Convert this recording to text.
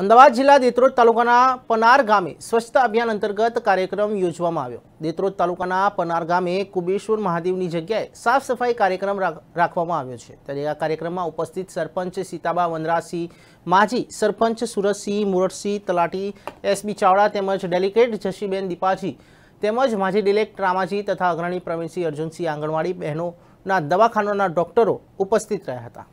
અંદવાજ જિલ્લા દેત્રોજ તાલુકાના પનાર ગામે સ્વચ્છતા અભિયાન અંતર્ગત કાર્યક્રમ યોજવામાં આવ્યો દેત્રોજ તાલુકાના પનાર ગામે કુબેશુન મહાદેવની જગ્યાએ સાફ સફાઈ કાર્યક્રમ રાખવામાં આવ્યો છે તે દે આ કાર્યક્રમમાં ઉપસ્થિત સરપંચ સીતાબા વનરાસી माजी સરપંચ સુરસિ મુરરસી તલાટી એસબી ચાવડા તેમજ ડેલિકેટ જશીબેન દીપાજી તેમજ माजी ડેલેક રામાજી તથા અગ્રણી પ્રવનીશજી અર્જુનસિંહ આંગણવાડી બહેનોના દવાખાનાના ડોક્ટરો ઉપસ્થિત રહ્યા હતા